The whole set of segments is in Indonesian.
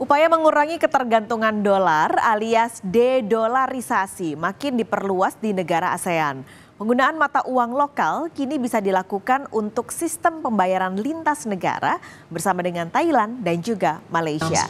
Upaya mengurangi ketergantungan dolar alias dedolarisasi makin diperluas di negara ASEAN. Penggunaan mata uang lokal kini bisa dilakukan untuk sistem pembayaran lintas negara bersama dengan Thailand dan juga Malaysia.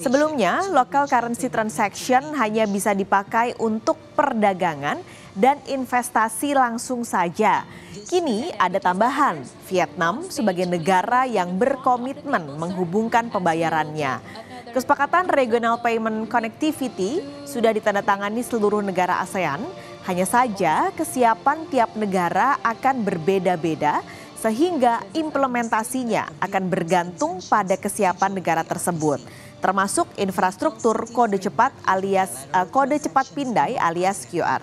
Sebelumnya, local currency transaction hanya bisa dipakai untuk perdagangan dan investasi langsung saja. Kini ada tambahan Vietnam sebagai negara yang berkomitmen menghubungkan pembayarannya. Kesepakatan Regional Payment Connectivity sudah ditandatangani seluruh negara ASEAN, hanya saja kesiapan tiap negara akan berbeda-beda sehingga implementasinya akan bergantung pada kesiapan negara tersebut termasuk infrastruktur kode cepat alias uh, kode cepat pindai alias QR.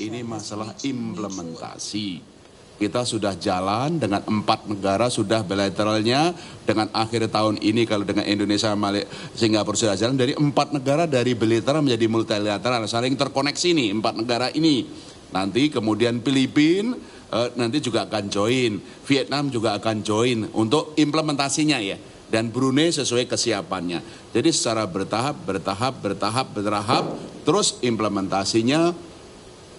Ini masalah implementasi kita sudah jalan dengan empat negara sudah bilateralnya dengan akhir tahun ini kalau dengan Indonesia Malik Singapura sudah jalan dari empat negara dari bilateral menjadi multilateral saling terkoneksi nih empat negara ini nanti kemudian Filipina eh, nanti juga akan join Vietnam juga akan join untuk implementasinya ya dan Brunei sesuai kesiapannya jadi secara bertahap bertahap bertahap bertahap terus implementasinya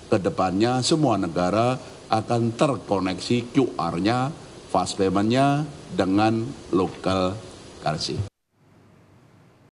kedepannya semua negara akan terkoneksi QR-nya, fast payment-nya dengan local currency.